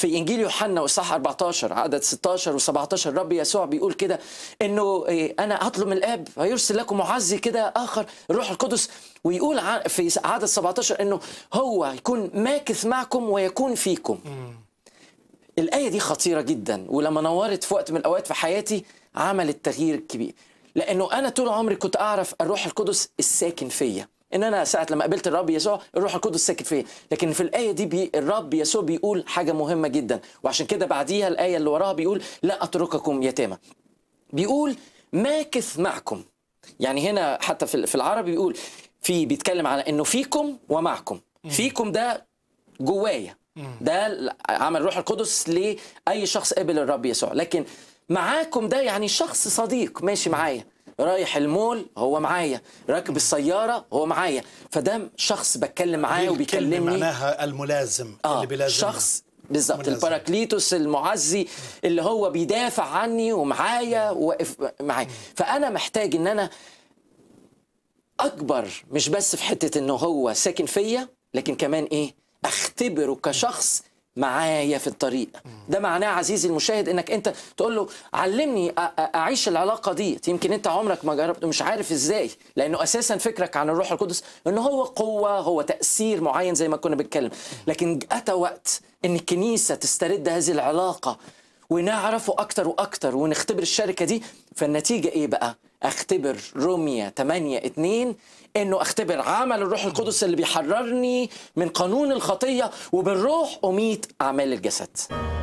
في انجيل يوحنا واصحاح 14 عدد 16 و17 الرب يسوع بيقول كده انه إيه، انا هطلب من الاب هيرسل لكم معزي كده اخر الروح القدس ويقول في عدد 17 انه هو يكون ماكث معكم ويكون فيكم الآية دي خطيرة جدا ولما نورت في وقت من الأوقات في حياتي عملت تغيير كبير لأنه أنا طول عمري كنت أعرف الروح القدس الساكن فيا ان انا ساعه لما قابلت الرب يسوع الروح القدس ساكت فيا لكن في الايه دي بي الرب يسوع بيقول حاجه مهمه جدا وعشان كده بعديها الايه اللي وراها بيقول لا اترككم يتامى بيقول ماكث معكم يعني هنا حتى في العربي بيقول في بيتكلم على انه فيكم ومعكم فيكم ده جوايا ده عمل الروح القدس لاي شخص قبل الرب يسوع لكن معاكم ده يعني شخص صديق ماشي معايا رايح المول هو معايا راكب السياره هو معايا فده شخص بتكلم معاه وبيكلمني معناها الملازم آه اللي بيلازم شخص بالظبط الباراكليتوس المعزي اللي هو بيدافع عني ومعايا وواقف معايا فانا محتاج ان انا اكبر مش بس في حته انه هو ساكن فيا لكن كمان ايه اختبره كشخص معايا في الطريق ده معناه عزيزي المشاهد انك انت تقول له علمني اعيش العلاقه دي يمكن انت عمرك ما جربت مش عارف ازاي لانه اساسا فكرك عن الروح القدس ان هو قوه هو تاثير معين زي ما كنا بنتكلم لكن اتى وقت ان الكنيسه تسترد هذه العلاقه ونعرفه اكتر واكتر ونختبر الشركه دي فالنتيجه ايه بقى اختبر رومية 8 2 انه اختبر عمل الروح القدس اللي بيحررني من قانون الخطيه وبالروح اميت اعمال الجسد